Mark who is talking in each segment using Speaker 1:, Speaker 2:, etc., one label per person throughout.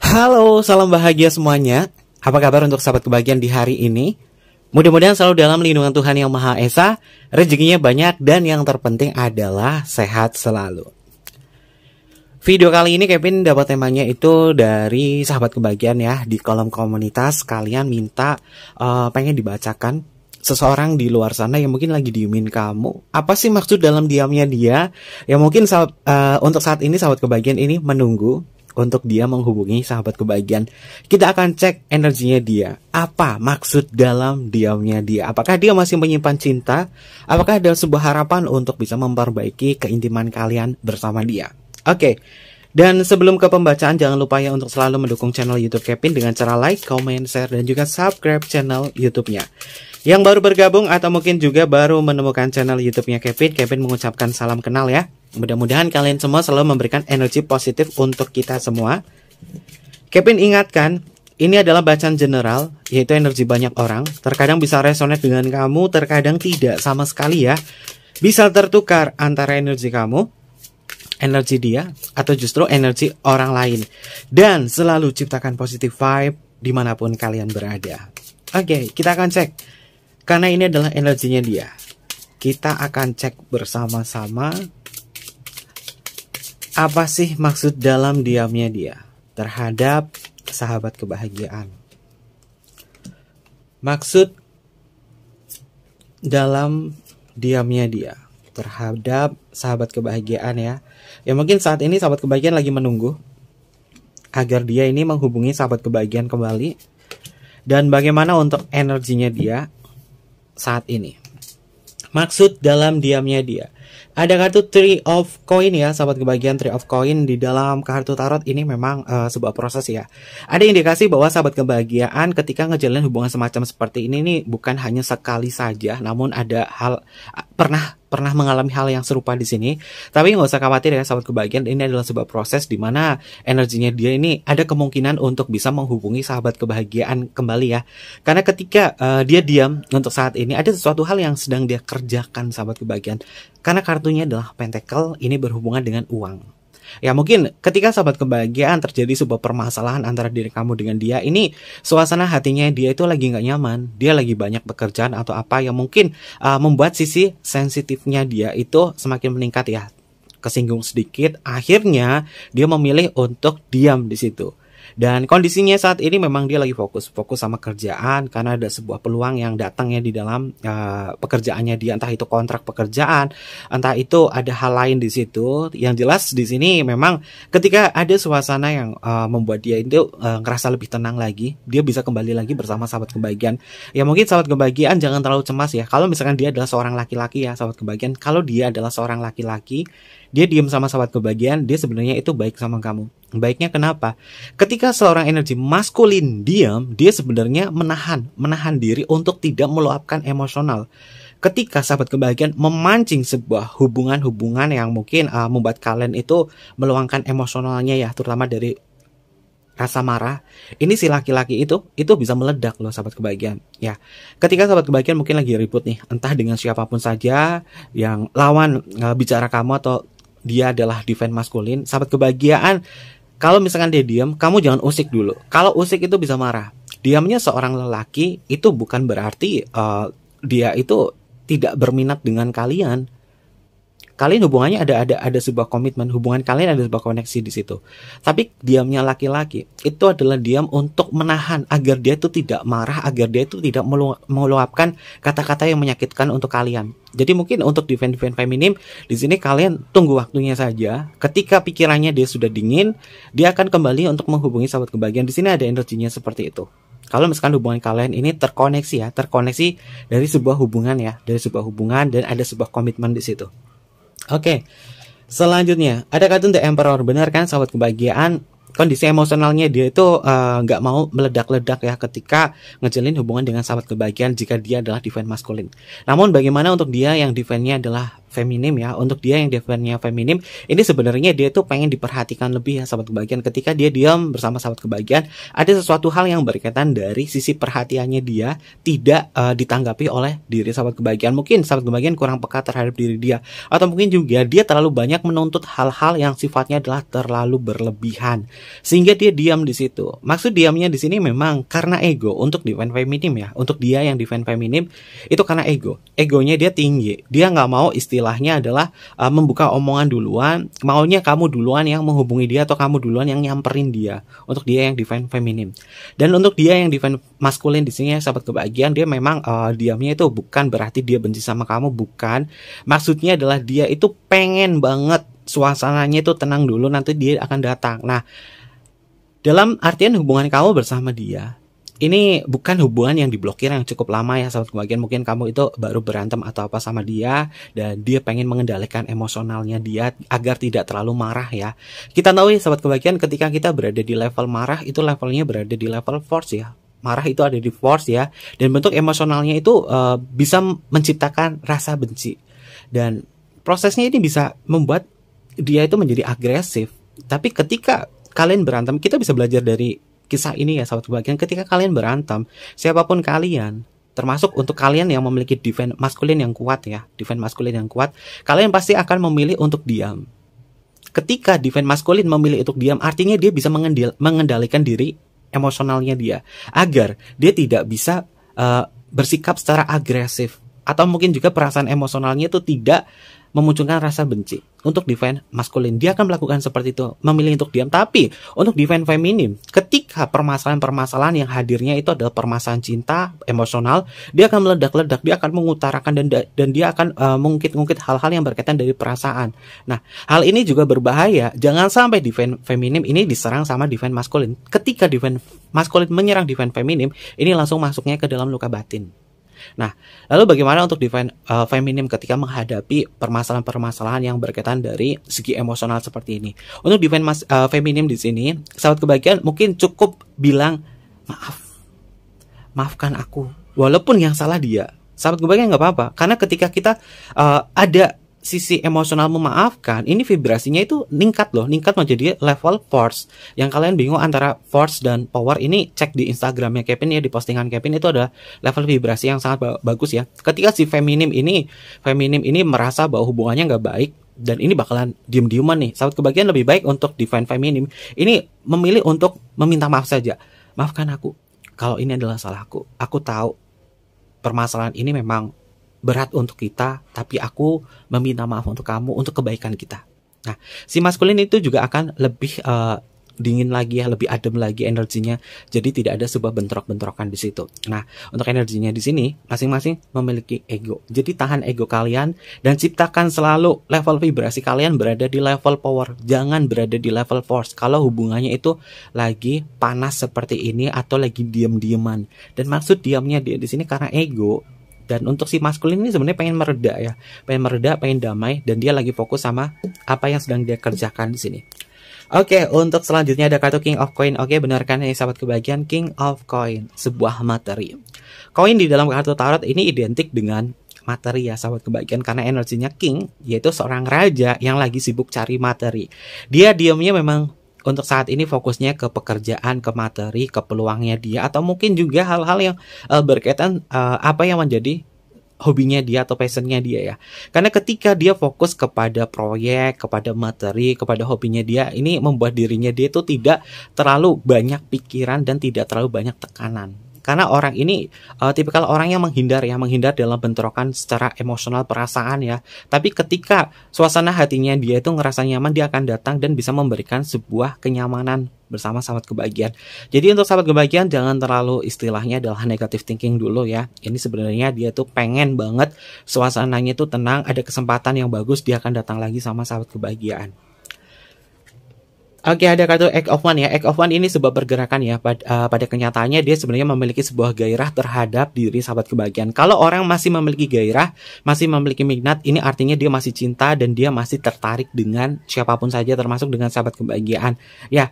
Speaker 1: Halo, salam bahagia semuanya. Apa kabar untuk sahabat kebahagiaan di hari ini? Mudah-mudahan selalu dalam lindungan Tuhan Yang Maha Esa, rezekinya banyak, dan yang terpenting adalah sehat selalu. Video kali ini Kevin dapat temanya itu dari sahabat kebahagiaan ya di kolom komunitas kalian minta uh, pengen dibacakan seseorang di luar sana yang mungkin lagi diumin kamu apa sih maksud dalam diamnya dia yang mungkin uh, untuk saat ini sahabat kebahagiaan ini menunggu untuk dia menghubungi sahabat kebahagiaan kita akan cek energinya dia apa maksud dalam diamnya dia apakah dia masih menyimpan cinta apakah ada sebuah harapan untuk bisa memperbaiki keintiman kalian bersama dia Oke. Dan sebelum ke pembacaan, jangan lupa ya untuk selalu mendukung channel YouTube Kevin dengan cara like, comment, share, dan juga subscribe channel YouTube-nya. Yang baru bergabung atau mungkin juga baru menemukan channel YouTube-nya Kevin, Kevin mengucapkan salam kenal ya. Mudah-mudahan kalian semua selalu memberikan energi positif untuk kita semua. Kevin ingatkan, ini adalah bacaan general, yaitu energi banyak orang. Terkadang bisa resonate dengan kamu, terkadang tidak sama sekali ya. Bisa tertukar antara energi kamu energi dia atau justru energi orang lain. Dan selalu ciptakan positif vibe dimanapun kalian berada. Oke, okay, kita akan cek. Karena ini adalah energinya dia. Kita akan cek bersama-sama apa sih maksud dalam diamnya dia terhadap sahabat kebahagiaan. Maksud dalam diamnya dia terhadap sahabat kebahagiaan ya. Ya mungkin saat ini sahabat kebahagiaan lagi menunggu agar dia ini menghubungi sahabat kebahagiaan kembali dan bagaimana untuk energinya dia saat ini. Maksud dalam diamnya dia. Ada kartu Three of Coin ya, sahabat kebahagiaan Three of Coin di dalam kartu tarot ini memang uh, sebuah proses ya. Ada indikasi bahwa sahabat kebahagiaan ketika ngejalanin hubungan semacam seperti ini nih bukan hanya sekali saja, namun ada hal pernah pernah mengalami hal yang serupa di sini. Tapi nggak usah khawatir ya sahabat kebahagiaan. Ini adalah sebuah proses di mana energinya dia ini ada kemungkinan untuk bisa menghubungi sahabat kebahagiaan kembali ya. Karena ketika uh, dia diam untuk saat ini ada sesuatu hal yang sedang dia kerjakan sahabat kebahagiaan. Karena kartunya adalah pentacle ini berhubungan dengan uang. Ya mungkin ketika sahabat kebahagiaan terjadi sebuah permasalahan antara diri kamu dengan dia ini suasana hatinya dia itu lagi nggak nyaman, dia lagi banyak pekerjaan atau apa yang mungkin uh, membuat sisi sensitifnya dia itu semakin meningkat ya kesinggung sedikit, akhirnya dia memilih untuk diam di situ. Dan kondisinya saat ini memang dia lagi fokus fokus sama kerjaan karena ada sebuah peluang yang datangnya di dalam uh, pekerjaannya dia entah itu kontrak pekerjaan, entah itu ada hal lain di situ. Yang jelas di sini memang ketika ada suasana yang uh, membuat dia itu uh, ngerasa lebih tenang lagi, dia bisa kembali lagi bersama sahabat kebahagiaan. Ya mungkin sahabat kebahagiaan jangan terlalu cemas ya. Kalau misalkan dia adalah seorang laki-laki ya sahabat kebahagiaan, kalau dia adalah seorang laki-laki dia diem sama sahabat kebahagiaan dia sebenarnya itu baik sama kamu baiknya kenapa ketika seorang energi maskulin diam dia sebenarnya menahan menahan diri untuk tidak meluapkan emosional ketika sahabat kebahagiaan memancing sebuah hubungan-hubungan yang mungkin uh, membuat kalian itu meluangkan emosionalnya ya terutama dari rasa marah ini si laki-laki itu itu bisa meledak loh sahabat kebahagiaan ya ketika sahabat kebahagiaan mungkin lagi ribut nih entah dengan siapapun saja yang lawan uh, bicara kamu atau dia adalah defense maskulin sahabat kebahagiaan kalau misalkan dia diam kamu jangan usik dulu kalau usik itu bisa marah diamnya seorang lelaki itu bukan berarti uh, dia itu tidak berminat dengan kalian kalian hubungannya ada ada ada sebuah komitmen hubungan kalian ada sebuah koneksi di situ tapi diamnya laki-laki itu adalah diam untuk menahan agar dia itu tidak marah agar dia itu tidak meluapkan kata-kata yang menyakitkan untuk kalian jadi mungkin untuk defend defend feminim di sini kalian tunggu waktunya saja ketika pikirannya dia sudah dingin dia akan kembali untuk menghubungi sahabat kebahagiaan di sini ada energinya seperti itu kalau misalkan hubungan kalian ini terkoneksi ya, terkoneksi dari sebuah hubungan ya, dari sebuah hubungan dan ada sebuah komitmen di situ. Oke, okay. selanjutnya ada kartun The Emperor. Benar kan, sahabat kebahagiaan? Kondisi emosionalnya dia itu eh, nggak uh, mau meledak-ledak ya ketika ngejalin hubungan dengan sahabat kebahagiaan jika dia adalah defend maskulin. Namun bagaimana untuk dia yang defense-nya adalah feminim ya untuk dia yang defendnya feminim ini sebenarnya dia tuh pengen diperhatikan lebih ya sahabat kebahagiaan ketika dia diam bersama sahabat kebahagiaan ada sesuatu hal yang berkaitan dari sisi perhatiannya dia tidak uh, ditanggapi oleh diri sahabat kebahagiaan mungkin sahabat kebahagiaan kurang peka terhadap diri dia atau mungkin juga dia terlalu banyak menuntut hal-hal yang sifatnya adalah terlalu berlebihan sehingga dia diam di situ maksud diamnya di sini memang karena ego untuk defend feminim ya untuk dia yang defend feminim itu karena ego egonya dia tinggi dia nggak mau istilah istilahnya adalah uh, membuka omongan duluan, maunya kamu duluan yang menghubungi dia atau kamu duluan yang nyamperin dia. Untuk dia yang divine feminim. Dan untuk dia yang divine maskulin di sini ya sahabat kebahagiaan, dia memang uh, diamnya itu bukan berarti dia benci sama kamu, bukan. Maksudnya adalah dia itu pengen banget suasananya itu tenang dulu nanti dia akan datang. Nah, dalam artian hubungan kamu bersama dia, ini bukan hubungan yang diblokir yang cukup lama ya sahabat kebahagiaan mungkin kamu itu baru berantem atau apa sama dia dan dia pengen mengendalikan emosionalnya dia agar tidak terlalu marah ya kita tahu ya sahabat kebahagiaan ketika kita berada di level marah itu levelnya berada di level force ya marah itu ada di force ya dan bentuk emosionalnya itu uh, bisa menciptakan rasa benci dan prosesnya ini bisa membuat dia itu menjadi agresif tapi ketika kalian berantem kita bisa belajar dari kisah ini ya sahabat kebahagiaan ketika kalian berantem siapapun kalian termasuk untuk kalian yang memiliki defense maskulin yang kuat ya defense maskulin yang kuat kalian pasti akan memilih untuk diam ketika defense maskulin memilih untuk diam artinya dia bisa mengendal mengendalikan diri emosionalnya dia agar dia tidak bisa uh, bersikap secara agresif atau mungkin juga perasaan emosionalnya itu tidak memunculkan rasa benci. Untuk defend maskulin dia akan melakukan seperti itu, memilih untuk diam. Tapi untuk defend feminim, ketika permasalahan-permasalahan yang hadirnya itu adalah permasalahan cinta, emosional, dia akan meledak-ledak, dia akan mengutarakan dan dan dia akan uh, eh, mengungkit-ungkit hal-hal yang berkaitan dari perasaan. Nah, hal ini juga berbahaya. Jangan sampai defend feminim ini diserang sama defend maskulin. Ketika defend maskulin menyerang defend feminim, ini langsung masuknya ke dalam luka batin. Nah, lalu bagaimana untuk define uh, feminim ketika menghadapi permasalahan-permasalahan yang berkaitan dari segi emosional seperti ini? Untuk define mas, uh, feminim di sini, sahabat kebahagiaan mungkin cukup bilang maaf, maafkan aku, walaupun yang salah dia. Sahabat kebahagiaan nggak apa-apa, karena ketika kita uh, ada sisi emosional memaafkan, ini vibrasinya itu ningkat loh, ningkat menjadi level force. Yang kalian bingung antara force dan power ini cek di Instagramnya Kevin ya di postingan Kevin itu ada level vibrasi yang sangat bagus ya. Ketika si feminim ini, feminim ini merasa bahwa hubungannya nggak baik dan ini bakalan diem-dieman nih. saat kebagian lebih baik untuk define feminim. Ini memilih untuk meminta maaf saja. Maafkan aku kalau ini adalah salahku. Aku tahu permasalahan ini memang berat untuk kita, tapi aku meminta maaf untuk kamu untuk kebaikan kita. Nah, si maskulin itu juga akan lebih uh, dingin lagi ya, lebih adem lagi energinya. Jadi tidak ada sebuah bentrok-bentrokan di situ. Nah, untuk energinya di sini masing-masing memiliki ego. Jadi tahan ego kalian dan ciptakan selalu level vibrasi kalian berada di level power. Jangan berada di level force. Kalau hubungannya itu lagi panas seperti ini atau lagi diam-diaman. Dan maksud diamnya dia di sini karena ego dan untuk si maskulin ini sebenarnya pengen mereda ya pengen mereda pengen damai dan dia lagi fokus sama apa yang sedang dia kerjakan di sini Oke, okay, untuk selanjutnya ada kartu King of Coin. Oke, okay, benarkan ya sahabat kebagian King of Coin, sebuah materi. Koin di dalam kartu tarot ini identik dengan materi ya sahabat kebagian karena energinya king yaitu seorang raja yang lagi sibuk cari materi. Dia diamnya memang untuk saat ini fokusnya ke pekerjaan, ke materi, ke peluangnya dia atau mungkin juga hal-hal yang uh, berkaitan uh, apa yang menjadi hobinya dia atau passionnya dia ya. Karena ketika dia fokus kepada proyek, kepada materi, kepada hobinya dia, ini membuat dirinya dia itu tidak terlalu banyak pikiran dan tidak terlalu banyak tekanan karena orang ini uh, tipikal orang yang menghindar ya menghindar dalam bentrokan secara emosional perasaan ya tapi ketika suasana hatinya dia itu ngerasa nyaman dia akan datang dan bisa memberikan sebuah kenyamanan bersama sahabat kebahagiaan. Jadi untuk sahabat kebahagiaan jangan terlalu istilahnya adalah negative thinking dulu ya. Ini sebenarnya dia tuh pengen banget suasananya itu tenang, ada kesempatan yang bagus dia akan datang lagi sama sahabat kebahagiaan. Oke okay, ada kartu Act of One ya. Act of One ini sebuah pergerakan ya. Pada, uh, eh, pada kenyataannya dia sebenarnya memiliki sebuah gairah terhadap diri sahabat kebahagiaan. Kalau orang masih memiliki gairah, masih memiliki minat, ini artinya dia masih cinta dan dia masih tertarik dengan siapapun saja, termasuk dengan sahabat kebahagiaan. Ya,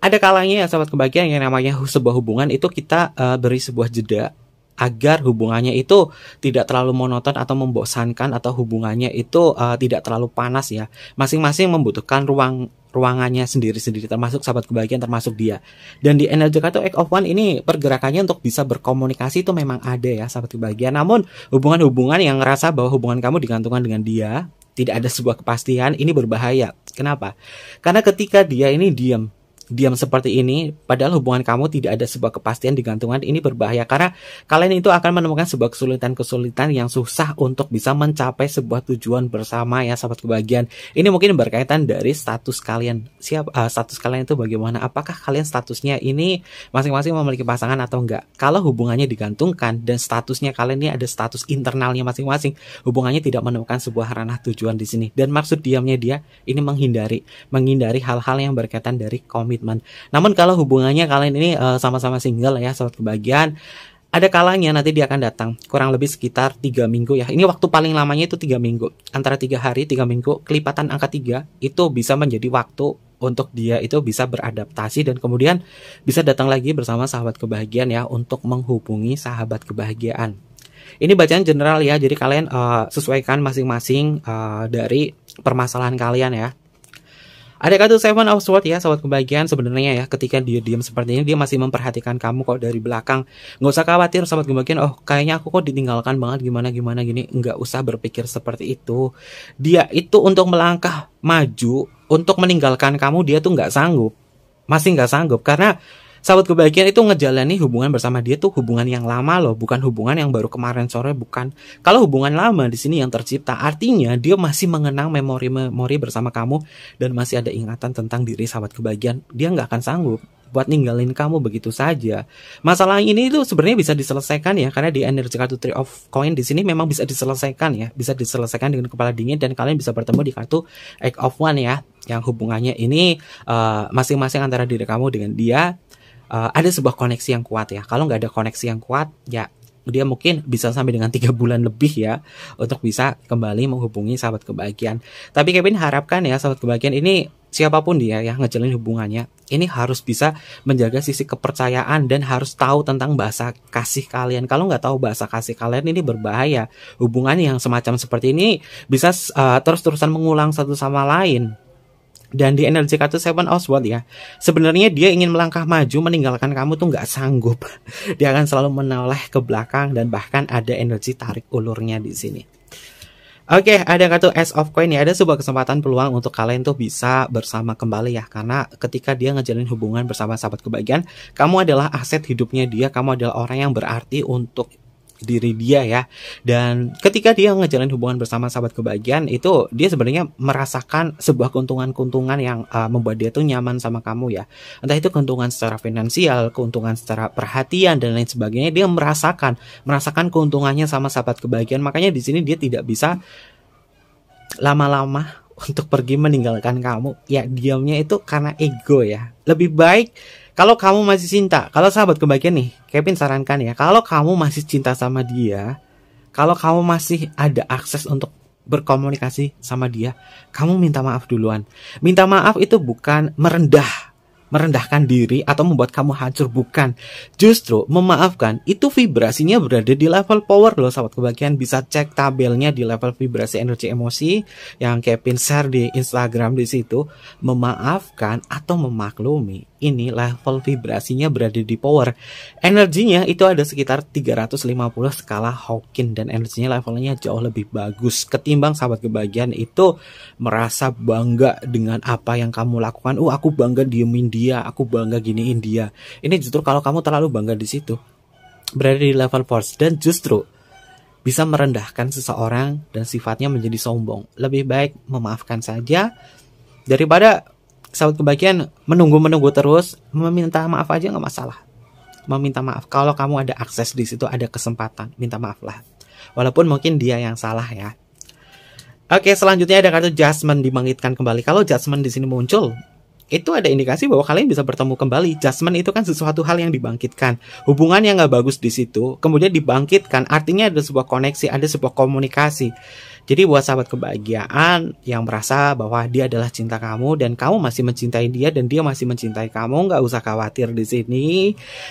Speaker 1: ada kalanya ya sahabat kebahagiaan yang namanya sebuah hubungan itu kita uh, beri sebuah jeda agar hubungannya itu tidak terlalu monoton atau membosankan atau hubungannya itu uh, tidak terlalu panas ya. Masing-masing membutuhkan ruang ruangannya sendiri-sendiri termasuk sahabat kebahagiaan termasuk dia dan di energi atau Act of One ini pergerakannya untuk bisa berkomunikasi itu memang ada ya sahabat kebahagiaan namun hubungan-hubungan yang ngerasa bahwa hubungan kamu digantungkan dengan dia tidak ada sebuah kepastian ini berbahaya kenapa karena ketika dia ini diam diam seperti ini, padahal hubungan kamu tidak ada sebuah kepastian di gantungan ini berbahaya karena kalian itu akan menemukan sebuah kesulitan-kesulitan yang susah untuk bisa mencapai sebuah tujuan bersama ya sahabat kebahagiaan. Ini mungkin berkaitan dari status kalian. Siap uh, status kalian itu bagaimana? Apakah kalian statusnya ini masing-masing memiliki pasangan atau enggak? Kalau hubungannya digantungkan dan statusnya kalian ini ada status internalnya masing-masing, hubungannya tidak menemukan sebuah ranah tujuan di sini. Dan maksud diamnya dia ini menghindari menghindari hal-hal yang berkaitan dari komitmen komitmen. Namun kalau hubungannya kalian ini eh, sama-sama uh, single ya sobat kebahagiaan, ada kalanya nanti dia akan datang kurang lebih sekitar tiga minggu ya ini waktu paling lamanya itu tiga minggu antara tiga hari tiga minggu kelipatan angka tiga itu bisa menjadi waktu untuk dia itu bisa beradaptasi dan kemudian bisa datang lagi bersama sahabat kebahagiaan ya untuk menghubungi sahabat kebahagiaan ini bacaan general ya jadi kalian uh, sesuaikan masing-masing uh, dari permasalahan kalian ya ada kata Seven of Swords ya, sobat kebahagiaan sebenarnya ya. Ketika dia diam seperti ini, dia masih memperhatikan kamu kok dari belakang. Nggak usah khawatir, sobat kebahagiaan. Oh, kayaknya aku kok ditinggalkan banget gimana-gimana gini. Nggak usah berpikir seperti itu. Dia itu untuk melangkah maju, untuk meninggalkan kamu, dia tuh nggak sanggup. Masih nggak sanggup, karena sahabat kebahagiaan itu ngejalani hubungan bersama dia tuh hubungan yang lama loh, bukan hubungan yang baru kemarin sore, bukan. Kalau hubungan lama di sini yang tercipta, artinya dia masih mengenang memori-memori bersama kamu dan masih ada ingatan tentang diri sahabat kebahagiaan. Dia nggak akan sanggup buat ninggalin kamu begitu saja. Masalah ini itu sebenarnya bisa diselesaikan ya karena di energi kartu Three of Coin di sini memang bisa diselesaikan ya, bisa diselesaikan dengan kepala dingin dan kalian bisa bertemu di kartu Eight of One ya yang hubungannya ini eh, masing-masing uh, masing -masing antara diri kamu dengan dia uh, ada sebuah koneksi yang kuat ya. Kalau nggak ada koneksi yang kuat, ya dia mungkin bisa sampai dengan tiga bulan lebih ya untuk bisa kembali menghubungi sahabat kebahagiaan. Tapi Kevin harapkan ya sahabat kebahagiaan ini siapapun dia ya ngejalin hubungannya ini harus bisa menjaga sisi kepercayaan dan harus tahu tentang bahasa kasih kalian kalau nggak tahu bahasa kasih kalian ini berbahaya hubungan yang semacam seperti ini bisa uh, eh, terus terusan mengulang satu sama lain dan di energi kartu Seven Oswald ya sebenarnya dia ingin melangkah maju meninggalkan kamu tuh nggak sanggup dia akan selalu menoleh ke belakang dan bahkan ada energi tarik ulurnya di sini Oke, okay, ada kartu Ace of Coin ya. Ada sebuah kesempatan peluang untuk kalian tuh bisa bersama kembali ya. Karena ketika dia ngejalin hubungan bersama sahabat kebahagiaan, kamu adalah aset hidupnya dia. Kamu adalah orang yang berarti untuk diri dia ya. Dan ketika dia ngejalanin hubungan bersama sahabat kebahagiaan itu dia sebenarnya merasakan sebuah keuntungan-keuntungan yang uh, membuat dia tuh nyaman sama kamu ya. Entah itu keuntungan secara finansial, keuntungan secara perhatian dan lain sebagainya, dia merasakan merasakan keuntungannya sama sahabat kebahagiaan. Makanya di sini dia tidak bisa lama-lama untuk pergi meninggalkan kamu. Ya diamnya itu karena ego ya. Lebih baik kalau kamu masih cinta, kalau sahabat kebahagiaan nih, Kevin sarankan ya, kalau kamu masih cinta sama dia, kalau kamu masih ada akses untuk berkomunikasi sama dia, kamu minta maaf duluan. Minta maaf itu bukan merendah, merendahkan diri atau membuat kamu hancur bukan. Justru memaafkan itu vibrasinya berada di level power loh sahabat kebahagiaan bisa cek tabelnya di level vibrasi energi emosi yang Kevin share di Instagram di situ. Memaafkan atau memaklumi ini level vibrasinya berada di power. Energinya itu ada sekitar 350 skala Hawking dan energinya levelnya jauh lebih bagus ketimbang sahabat kebahagiaan itu merasa bangga dengan apa yang kamu lakukan. Uh, aku bangga diemin dia, aku bangga giniin dia. Ini justru kalau kamu terlalu bangga di situ berada di level force dan justru bisa merendahkan seseorang dan sifatnya menjadi sombong. Lebih baik memaafkan saja daripada sahabat kebahagiaan menunggu menunggu terus meminta maaf aja nggak masalah meminta maaf kalau kamu ada akses di situ ada kesempatan minta maaf lah walaupun mungkin dia yang salah ya oke selanjutnya ada kartu Jasmine dibangkitkan kembali kalau Jasmine di sini muncul itu ada indikasi bahwa kalian bisa bertemu kembali. Jasmine itu kan sesuatu hal yang dibangkitkan. Hubungan yang nggak bagus di situ, kemudian dibangkitkan, artinya ada sebuah koneksi, ada sebuah komunikasi. Jadi buat sahabat kebahagiaan yang merasa bahwa dia adalah cinta kamu dan kamu masih mencintai dia dan dia masih mencintai kamu, nggak usah khawatir di sini.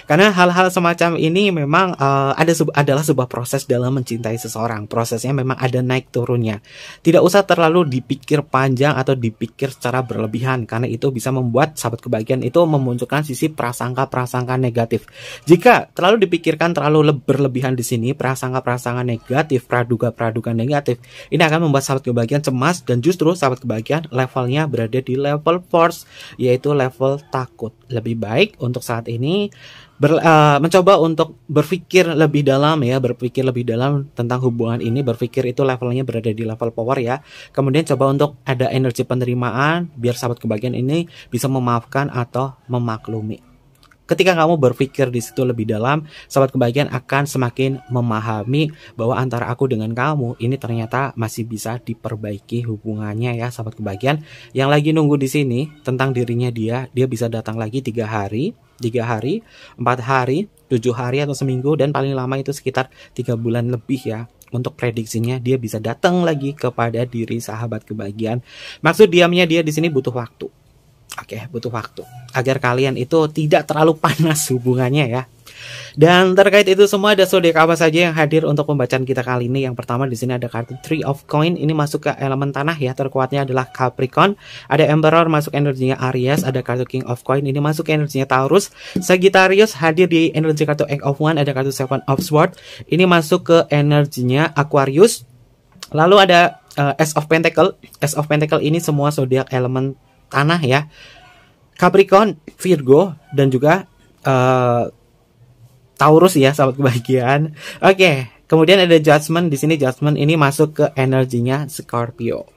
Speaker 1: Karena hal-hal semacam ini memang uh, ada sebu adalah sebuah proses dalam mencintai seseorang. Prosesnya memang ada naik turunnya. Tidak usah terlalu dipikir panjang atau dipikir secara berlebihan karena itu bisa membuat sahabat kebahagiaan itu memunculkan sisi prasangka-prasangka negatif. Jika terlalu dipikirkan terlalu berlebihan di sini prasangka-prasangka negatif, praduga-praduga negatif ini akan membuat sahabat kebahagiaan cemas dan justru sahabat kebahagiaan levelnya berada di level force yaitu level takut. Lebih baik untuk saat ini ber, uh, mencoba untuk berpikir lebih dalam ya, berpikir lebih dalam tentang hubungan ini, berpikir itu levelnya berada di level power ya. Kemudian coba untuk ada energi penerimaan biar sahabat kebahagiaan ini bisa memaafkan atau memaklumi. Ketika kamu berpikir di situ lebih dalam, sahabat kebahagiaan akan semakin memahami bahwa antara aku dengan kamu ini ternyata masih bisa diperbaiki hubungannya ya sahabat kebahagiaan. Yang lagi nunggu di sini tentang dirinya dia, dia bisa datang lagi tiga hari tiga hari, empat hari, tujuh hari atau seminggu dan paling lama itu sekitar tiga bulan lebih ya untuk prediksinya dia bisa datang lagi kepada diri sahabat kebahagiaan. Maksud diamnya dia di sini butuh waktu. Oke, okay, butuh waktu agar kalian itu tidak terlalu panas hubungannya ya. Dan terkait itu semua ada zodiak apa saja yang hadir untuk pembacaan kita kali ini. Yang pertama di sini ada kartu Three of Coin. Ini masuk ke elemen tanah ya. Terkuatnya adalah Capricorn. Ada Emperor masuk energinya Aries. Ada kartu King of Coin. Ini masuk ke energinya Taurus. Sagittarius hadir di energi kartu Eight of One. Ada kartu Seven of Sword. Ini masuk ke energinya Aquarius. Lalu ada uh, eh, S of Pentacle. S of Pentacle ini semua zodiak elemen tanah ya. Capricorn, Virgo dan juga uh, Taurus ya sahabat kebahagiaan. Oke, okay. kemudian ada judgment di sini judgment ini masuk ke energinya Scorpio.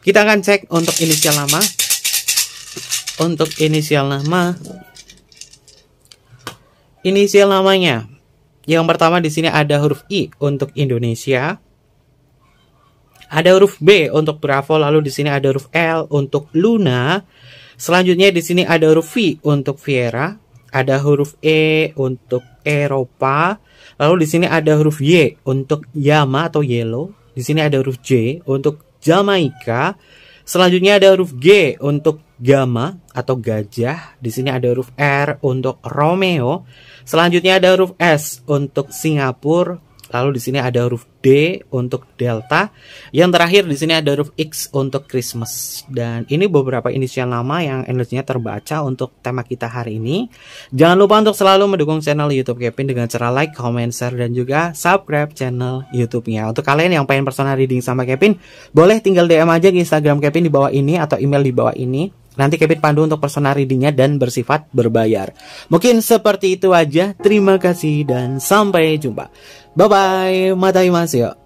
Speaker 1: Kita akan cek untuk inisial lama. Untuk inisial lama, inisial namanya. Yang pertama di sini ada huruf I untuk Indonesia. Ada huruf B untuk Bravo, lalu di sini ada huruf L untuk Luna. Selanjutnya di sini ada huruf V untuk Viera, ada huruf E untuk Eropa, lalu di sini ada huruf Y untuk Yama atau Yellow. Di sini ada huruf J untuk Jamaika. Selanjutnya ada huruf G untuk Gama atau gajah. Di sini ada huruf R untuk Romeo. Selanjutnya ada huruf S untuk Singapura. Lalu di sini ada huruf D untuk Delta. Yang terakhir di sini ada huruf X untuk Christmas. Dan ini beberapa inisial nama yang energinya terbaca untuk tema kita hari ini. Jangan lupa untuk selalu mendukung channel YouTube Kevin dengan cara like, comment, share, dan juga subscribe channel YouTube-nya. Untuk kalian yang pengen personal reading sama Kevin, boleh tinggal DM aja di Instagram Kevin di bawah ini atau email di bawah ini. Nanti Kevin pandu untuk personal readingnya dan bersifat berbayar. Mungkin seperti itu aja. Terima kasih dan sampai jumpa. Bye-bye. Matai mas